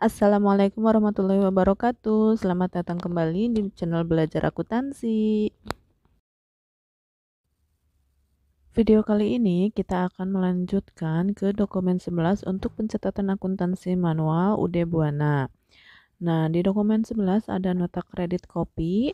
Assalamualaikum warahmatullahi wabarakatuh. Selamat datang kembali di channel Belajar Akuntansi. Video kali ini kita akan melanjutkan ke dokumen 11 untuk pencatatan akuntansi manual UD Buana. Nah, di dokumen 11 ada nota kredit kopi.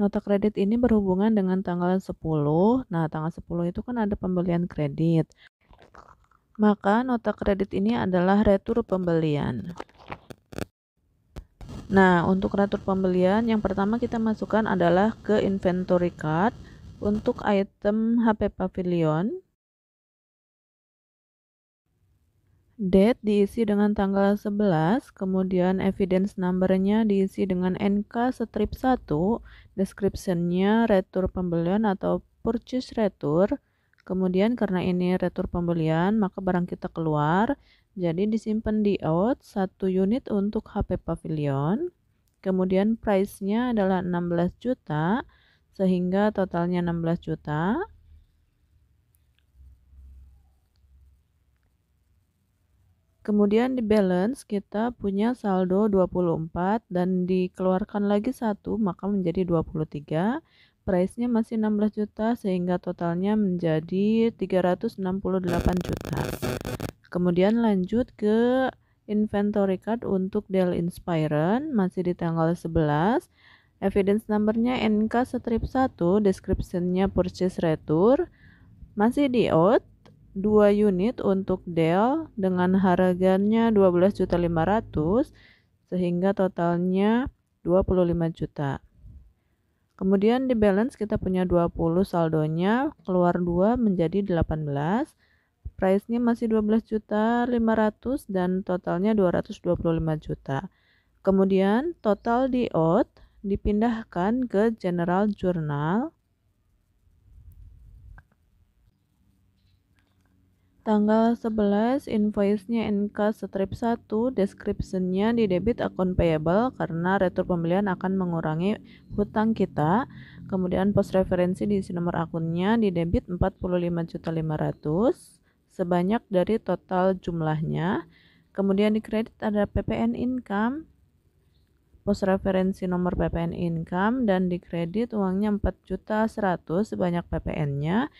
Nota kredit ini berhubungan dengan tanggal 10. Nah, tanggal 10 itu kan ada pembelian kredit. Maka nota kredit ini adalah retur pembelian. Nah, untuk retur pembelian yang pertama kita masukkan adalah ke inventory card untuk item HP Pavilion. Date diisi dengan tanggal 11, kemudian evidence numbernya diisi dengan NK strip 1, description-nya retur pembelian atau purchase retur, Kemudian karena ini retur pembelian, maka barang kita keluar. Jadi disimpan di out satu unit untuk HP Pavilion. Kemudian price-nya adalah 16 juta sehingga totalnya 16 juta. Kemudian di balance kita punya saldo 24 dan dikeluarkan lagi satu maka menjadi 23 price-nya masih 16 juta sehingga totalnya menjadi 368 juta. Kemudian lanjut ke inventory card untuk Dell Inspiron masih di tanggal 11. Evidence number-nya NK strip 1, description-nya purchase retur masih di out 2 unit untuk Dell dengan harganya 12.500 sehingga totalnya 25 juta. Kemudian di balance kita punya 20 saldonya keluar 2 menjadi 18. Price-nya masih 12.500 dan totalnya 225 juta. Kemudian total di out dipindahkan ke general journal Tanggal 11, invoice-nya NK strip 1, description-nya di debit akun payable karena retur pembelian akan mengurangi hutang kita. Kemudian post referensi diisi nomor akunnya di debit 45.500 sebanyak dari total jumlahnya. Kemudian di kredit ada PPN income, post referensi nomor PPN income dan di kredit uangnya 4.100 sebanyak PPN-nya.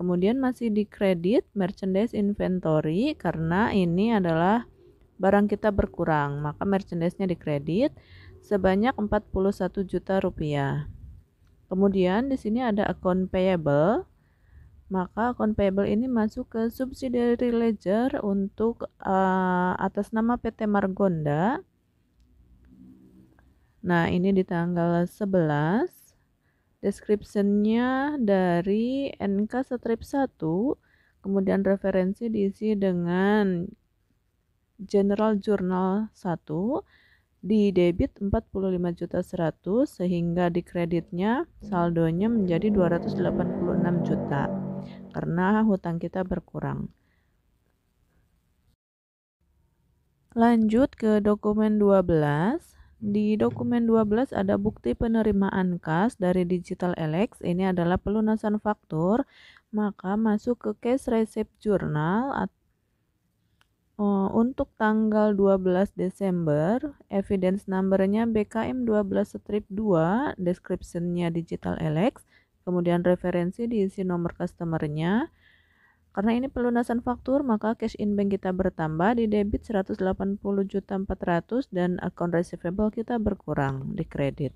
Kemudian masih di kredit merchandise inventory karena ini adalah barang kita berkurang, maka merchandise-nya di kredit sebanyak 41 juta rupiah. Kemudian di sini ada account payable. Maka account payable ini masuk ke subsidiary ledger untuk uh, atas nama PT Margonda. Nah, ini di tanggal 11 descriptionnya dari NK strip 1 kemudian referensi diisi dengan general journal 1 di debit 45.100 sehingga di kreditnya saldonya menjadi 286 juta karena hutang kita berkurang. Lanjut ke dokumen 12 di dokumen 12 ada bukti penerimaan kas dari Digital Elex. Ini adalah pelunasan faktur, maka masuk ke case receipt jurnal oh, untuk tanggal 12 Desember, evidence numbernya BKM 12 strip 2, descriptionnya Digital Elex, kemudian referensi diisi nomor customernya, karena ini pelunasan faktur, maka cash in bank kita bertambah di debit 180 juta 400 dan account receivable kita berkurang di kredit.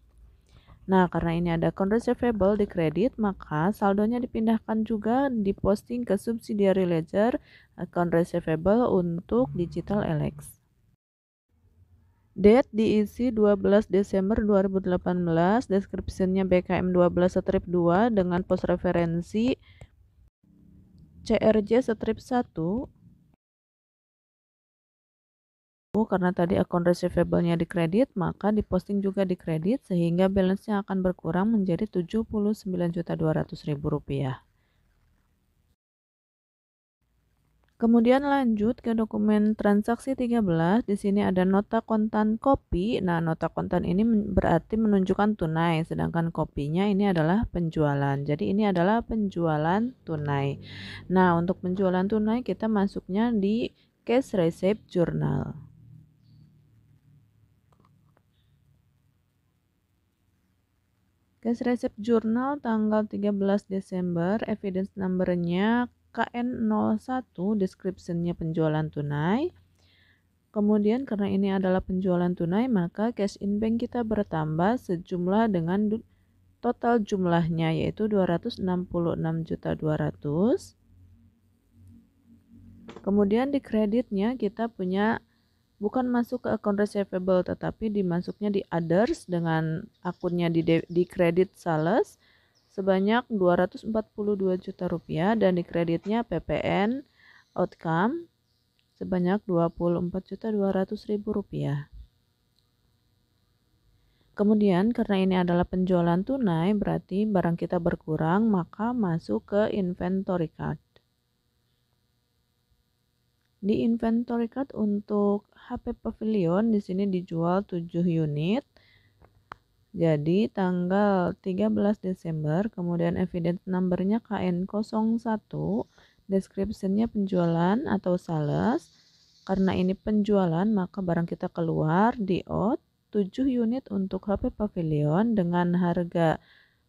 Nah, karena ini ada account receivable di kredit, maka saldonya dipindahkan juga diposting ke subsidiary ledger account receivable untuk digital Alex. Date diisi 12 Desember 2018, deskripsinya BKM 12 strip 2 dengan pos referensi CRJ strip 1 oh, karena tadi akun receivable-nya di kredit maka diposting juga di kredit sehingga balance-nya akan berkurang menjadi Rp79.200.000 Kemudian lanjut ke dokumen transaksi 13. Di sini ada nota kontan kopi. Nah, nota kontan ini berarti menunjukkan tunai, sedangkan kopinya ini adalah penjualan. Jadi ini adalah penjualan tunai. Nah, untuk penjualan tunai kita masuknya di cash receipt journal. Cash receipt journal tanggal 13 Desember, evidence number-nya KN01 deskripsinya penjualan tunai. Kemudian karena ini adalah penjualan tunai maka cash in bank kita bertambah sejumlah dengan total jumlahnya yaitu 266.200. Kemudian di kreditnya kita punya bukan masuk ke account receivable tetapi dimasuknya di others dengan akunnya di, di kredit sales sebanyak 242 juta rupiah dan dikreditnya PPN outcome sebanyak 24 juta 200 ribu rupiah. Kemudian karena ini adalah penjualan tunai berarti barang kita berkurang maka masuk ke inventory card. Di inventory card untuk HP Pavilion di sini dijual 7 unit jadi tanggal 13 Desember, kemudian evidence numbernya KN01, descriptionnya penjualan atau sales. Karena ini penjualan, maka barang kita keluar di out 7 unit untuk HP Pavilion dengan harga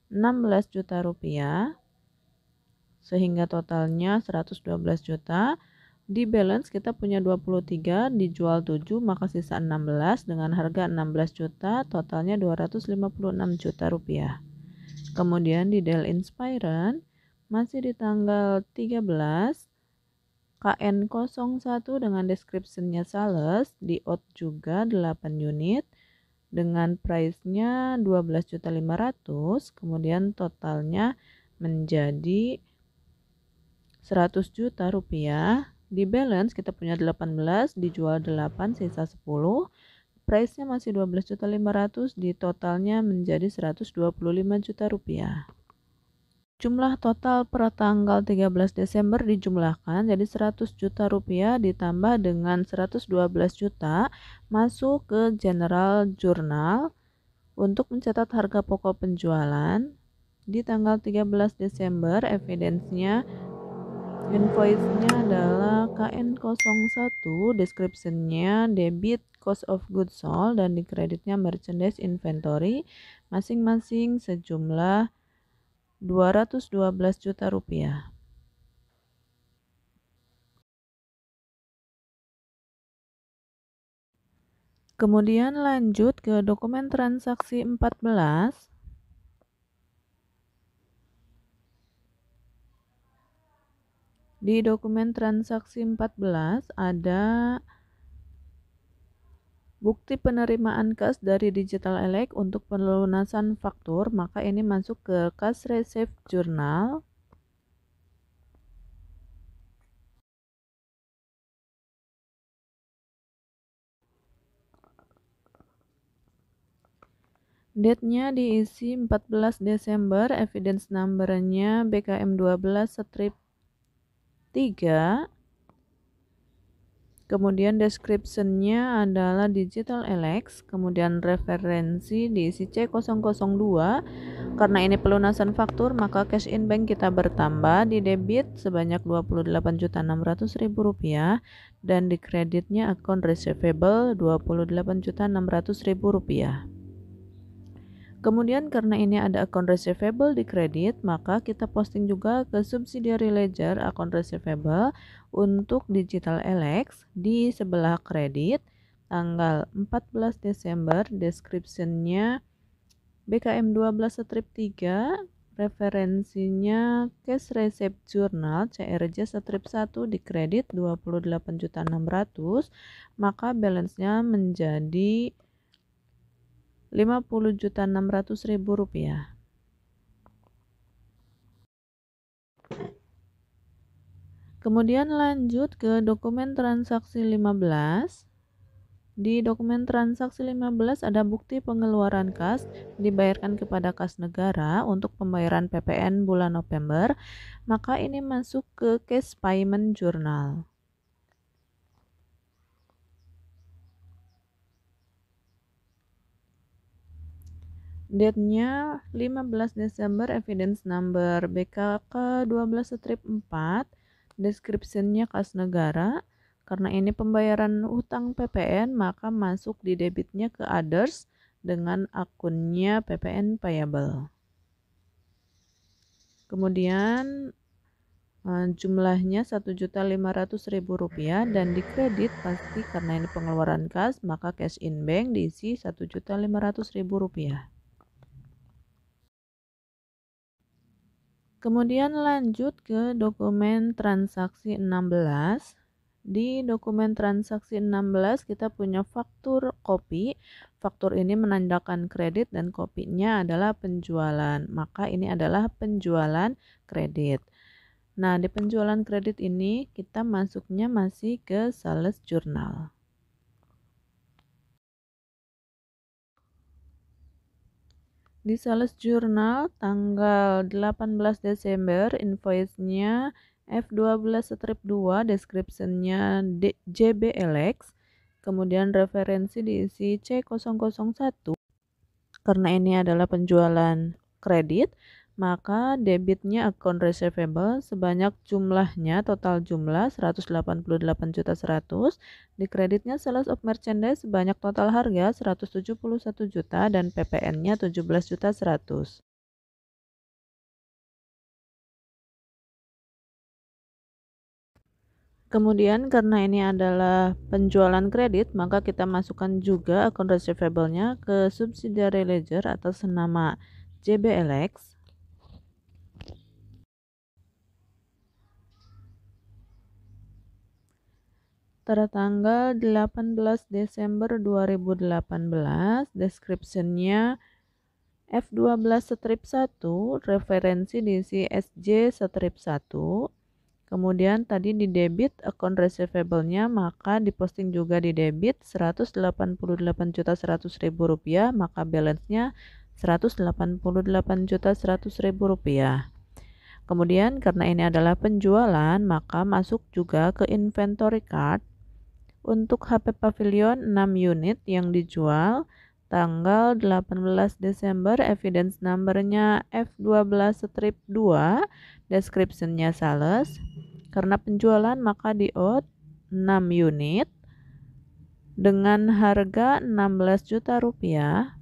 16 juta rupiah sehingga totalnya 112 juta di balance kita punya 23, dijual 7, maka sisa 16 dengan harga 16 juta, totalnya 256 juta rupiah. Kemudian di Dell Inspiron masih di tanggal 13 KN01 dengan descriptionnya sales di out juga 8 unit dengan price-nya 12.500 kemudian totalnya menjadi 100 juta rupiah di balance kita punya 18, dijual 8, sisa 10. Price-nya masih 12.500, di totalnya menjadi 125 juta rupiah. Jumlah total per tanggal 13 Desember dijumlahkan jadi 100 juta rupiah ditambah dengan 112 juta masuk ke general jurnal untuk mencatat harga pokok penjualan di tanggal 13 Desember evidensinya Invoice-nya adalah KN01, description-nya debit cost of goods sold dan di kreditnya merchandise inventory masing-masing sejumlah 212 juta rupiah. Kemudian lanjut ke dokumen transaksi 14 Di dokumen transaksi 14 ada bukti penerimaan kas dari digital elek untuk pelunasan faktur, maka ini masuk ke kas receipt jurnal. Date-nya diisi 14 Desember, evidence number-nya BKM 12 strip 3 kemudian descriptionnya adalah digital Alex kemudian referensi di C002 karena ini pelunasan faktur maka cash in bank kita bertambah di debit sebanyak rp rupiah dan di kreditnya account receivable rp rupiah. Kemudian karena ini ada account receivable di kredit, maka kita posting juga ke subsidiary ledger account receivable untuk digital Alex di sebelah kredit tanggal 14 Desember description-nya BKM 12 strip 3 referensinya cash receipt Jurnal CRJ strip 1 di kredit 28.600 maka balance-nya menjadi ribu rupiah. Kemudian lanjut ke dokumen transaksi 15. Di dokumen transaksi 15 ada bukti pengeluaran kas dibayarkan kepada kas negara untuk pembayaran PPN bulan November, maka ini masuk ke case payment journal. Date-nya 15 Desember evidence number BKK 12 strip 4 description-nya kas negara karena ini pembayaran utang PPN maka masuk di debitnya ke others dengan akunnya PPN payable. Kemudian eh, jumlahnya Rp1.500.000 dan dikredit pasti karena ini pengeluaran kas maka cash in bank diisi Rp1.500.000. Kemudian lanjut ke dokumen transaksi 16. Di dokumen transaksi 16 kita punya faktur kopi. Faktur ini menandakan kredit dan kopinya adalah penjualan. Maka ini adalah penjualan kredit. Nah, di penjualan kredit ini kita masuknya masih ke sales jurnal. di sales journal tanggal 18 Desember invoice-nya F12 strip 2 description-nya JBLX kemudian referensi diisi C001 karena ini adalah penjualan kredit maka debitnya akun reservable sebanyak jumlahnya total jumlah 100 di kreditnya sales of merchandise sebanyak total harga 171 juta dan PPN-nya 17 juta 100. Kemudian karena ini adalah penjualan kredit, maka kita masukkan juga akun receivable-nya ke subsidiary ledger atas nama JBLX tertanggal 18 Desember 2018 descriptionnya F12 strip 1 referensi di CSJ strip 1 kemudian tadi di debit account receivable-nya maka diposting juga di debit 188.100.000 rupiah maka balance-nya 188.100.000 rupiah kemudian karena ini adalah penjualan maka masuk juga ke inventory card untuk HP Pavilion 6 unit yang dijual tanggal 18 Desember evidence numbernya F12 strip 2 descriptionnya sales karena penjualan maka diot 6 unit dengan harga 16 juta rupiah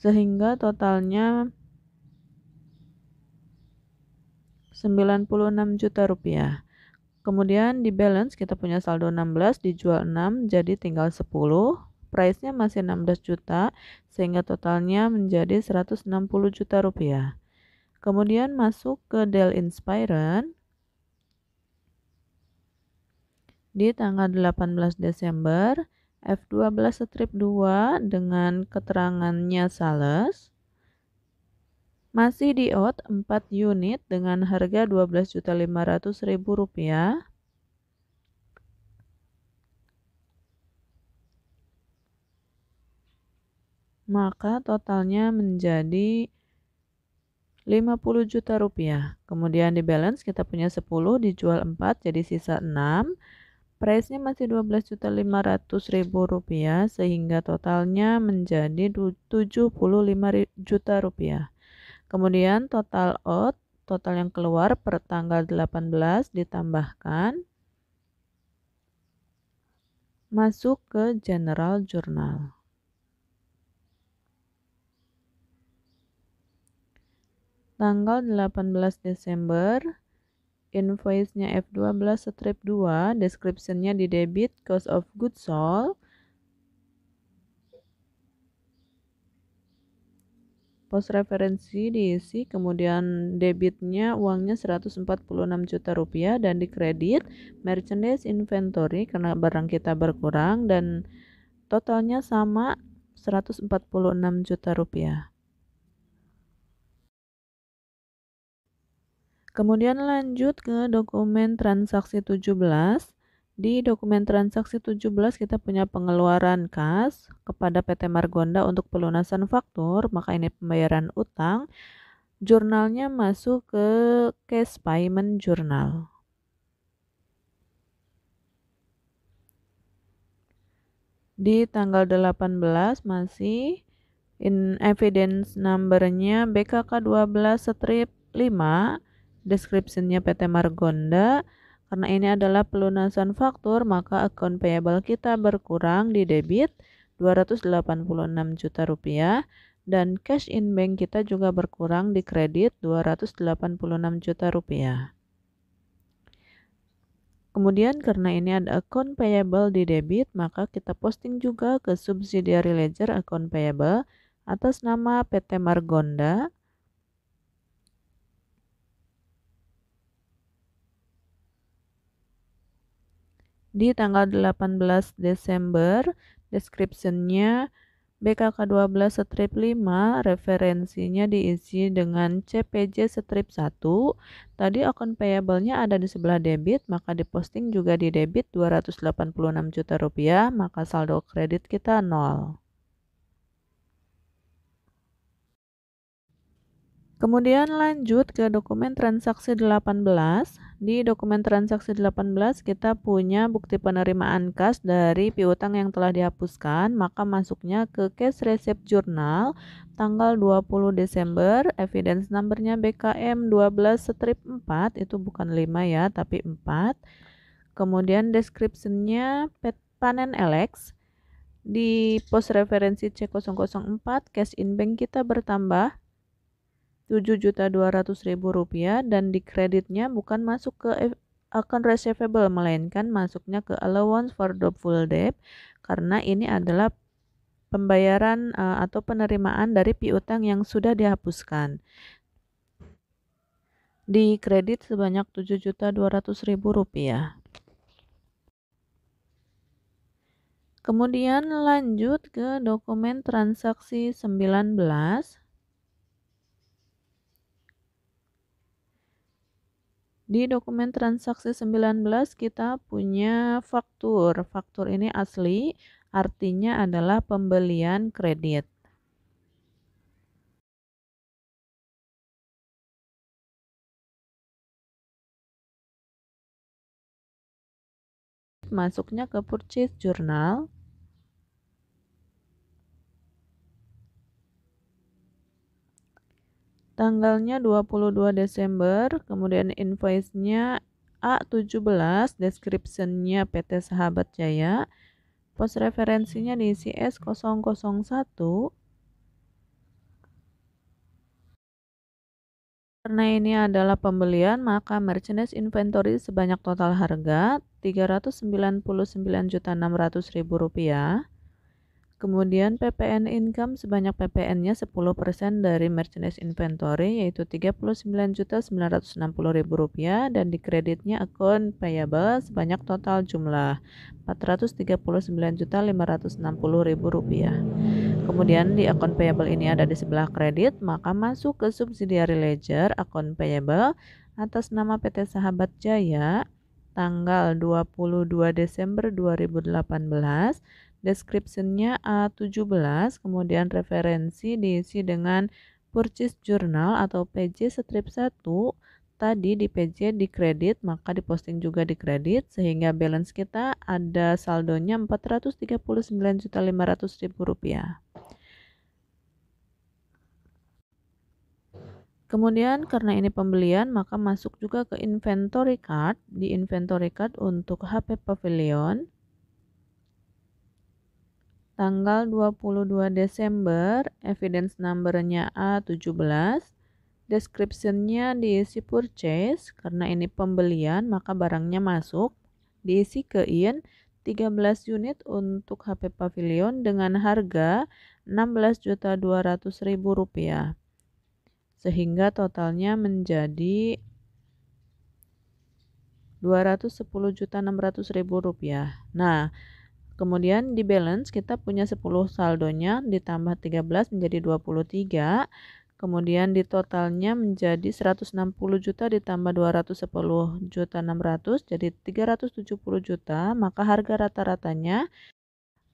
sehingga totalnya 96 juta rupiah. Kemudian di balance kita punya saldo 16 dijual 6 jadi tinggal 10. Price-nya masih 16 juta sehingga totalnya menjadi 160 juta rupiah. Kemudian masuk ke Dell Inspiron. Di tanggal 18 Desember F12 strip 2 dengan keterangannya sales. Masih di out 4 unit dengan harga Rp12.500.000. Maka totalnya menjadi 50 juta rupiah. Kemudian di balance kita punya 10 dijual 4 jadi sisa 6. Price-nya masih 12.500.000 rupiah sehingga totalnya menjadi 75 juta rupiah. Kemudian total out, total yang keluar per tanggal 18 ditambahkan masuk ke general journal. Tanggal 18 Desember, invoice-nya F12 strip 2, description-nya di debit cost of goods sold, Pos referensi diisi, kemudian debitnya uangnya 146 juta rupiah dan di kredit merchandise inventory karena barang kita berkurang dan totalnya sama 146 juta rupiah. Kemudian lanjut ke dokumen transaksi 17. Di dokumen transaksi 17 kita punya pengeluaran kas kepada PT Margonda untuk pelunasan faktur, maka ini pembayaran utang. Jurnalnya masuk ke cash payment journal. Di tanggal 18 masih in evidence numbernya BKK 12 strip 5, descriptionnya PT Margonda, karena ini adalah pelunasan faktur, maka akun payable kita berkurang di debit 286 juta rupiah dan cash in bank kita juga berkurang di kredit 286 juta rupiah. Kemudian karena ini ada akun payable di debit, maka kita posting juga ke subsidiary ledger akun payable atas nama PT Margonda di tanggal 18 Desember. Descriptionnya BKK 12 strip 5 referensinya diisi dengan CPJ strip 1 tadi akun payable-nya ada di sebelah debit maka diposting juga di debit 286 juta rupiah maka saldo kredit kita 0 Kemudian lanjut ke dokumen transaksi 18 di dokumen transaksi 18 kita punya bukti penerimaan kas dari piutang yang telah dihapuskan, maka masuknya ke cash receipt jurnal tanggal 20 Desember, evidence numbernya BKM 12 strip 4, itu bukan 5 ya, tapi 4. Kemudian descriptionnya panen LX Di pos referensi C004, cash in bank kita bertambah Rp7.200.000 dan di kreditnya bukan masuk ke account receivable melainkan masuknya ke allowance for doubtful debt karena ini adalah pembayaran eh, atau penerimaan dari piutang yang sudah dihapuskan. Di kredit sebanyak Rp7.200.000. Kemudian lanjut ke dokumen transaksi 19 Di dokumen transaksi 19 kita punya faktur. Faktur ini asli, artinya adalah pembelian kredit. Masuknya ke purchase journal. tanggalnya 22 Desember, kemudian invoice-nya A17, description-nya PT Sahabat Jaya, pos referensinya di cs 001 Karena ini adalah pembelian, maka merchandise inventory sebanyak total harga Rp399.600.000 Kemudian PPN income sebanyak PPN-nya 10% dari merchandise inventory yaitu Rp39.960.000 dan di kreditnya akun payable sebanyak total jumlah Rp439.560.000. Kemudian di akun payable ini ada di sebelah kredit, maka masuk ke subsidiary ledger akun payable atas nama PT Sahabat Jaya tanggal 22 Desember 2018 descriptionnya eh, A17 kemudian referensi diisi dengan purchase journal atau PJ strip 1 tadi di PJ di kredit maka diposting juga di kredit sehingga balance kita ada saldonya Rp439.500.000 Kemudian karena ini pembelian maka masuk juga ke inventory card di inventory card untuk HP Pavilion tanggal 22 Desember, evidence numbernya A17, Description-nya diisi purchase, karena ini pembelian maka barangnya masuk, diisi ke IN 13 unit untuk HP Pavilion dengan harga Rp16.200.000 sehingga totalnya menjadi Rp210.600.000. Nah, Kemudian di balance kita punya 10 saldonya ditambah 13 menjadi 23. Kemudian di totalnya menjadi 160 juta ditambah 210 juta 600 jadi 370 juta, maka harga rata-ratanya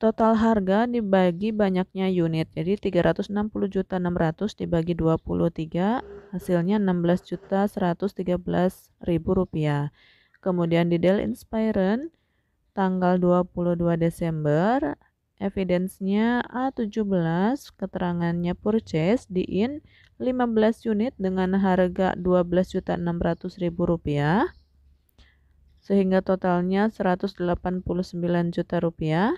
total harga dibagi banyaknya unit. Jadi 360 juta 600 dibagi 23 hasilnya 16 juta 113 ribu rupiah. Kemudian di Dell Inspiron tanggal 22 Desember, evidence-nya A17, keterangannya purchase diin 15 unit dengan harga Rp12.600.000 sehingga totalnya 189 juta rupiah.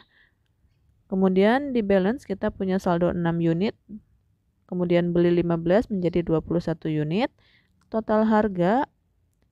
Kemudian di balance kita punya saldo 6 unit. Kemudian beli 15 menjadi 21 unit. Total harga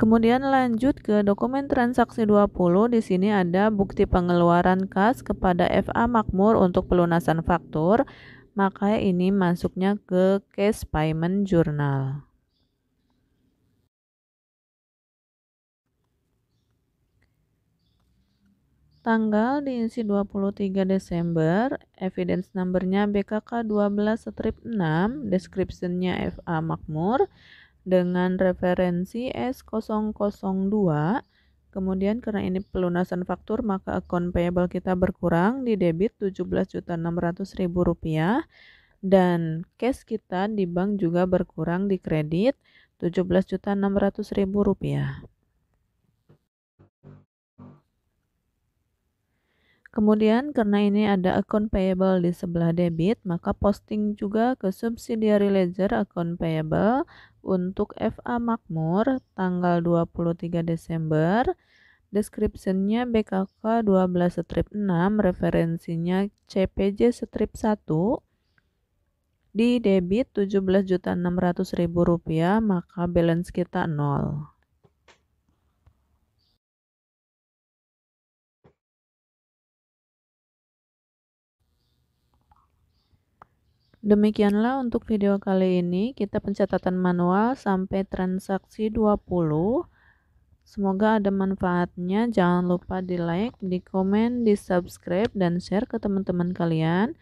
Kemudian lanjut ke dokumen transaksi 20. Di sini ada bukti pengeluaran kas kepada FA Makmur untuk pelunasan faktur. Maka ini masuknya ke cash payment journal. Tanggal diisi 23 Desember, evidence numbernya BKK 12 strip 6, descriptionnya FA Makmur, dengan referensi S002. Kemudian karena ini pelunasan faktur maka akun payable kita berkurang di debit Rp17.600.000 dan cash kita di bank juga berkurang di kredit Rp17.600.000. Kemudian karena ini ada account payable di sebelah debit, maka posting juga ke subsidiary ledger account payable untuk FA Makmur tanggal 23 Desember. deskripsinya BKK 12 strip 6, referensinya CPJ strip 1. Di debit Rp17.600.000, maka balance kita 0. Demikianlah untuk video kali ini, kita pencatatan manual sampai transaksi 20. Semoga ada manfaatnya, jangan lupa di like, di komen, di subscribe, dan share ke teman-teman kalian.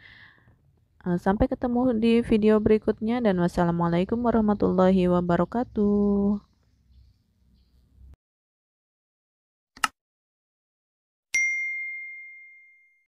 Eh, sampai ketemu di video berikutnya dan wassalamualaikum warahmatullahi wabarakatuh.